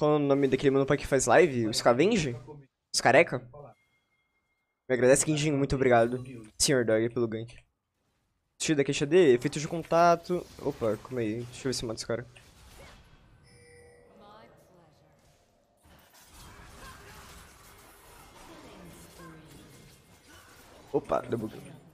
Qual é o nome daquele mano pai que faz live? O Scavenge? Os careca? Me agradece, Quindim, muito obrigado. Senhor Dog, pelo gank. Tiro da queixa D, efeito de contato. Opa, calma aí. Deixa eu ver se mata esse cara. Opa, deu bug.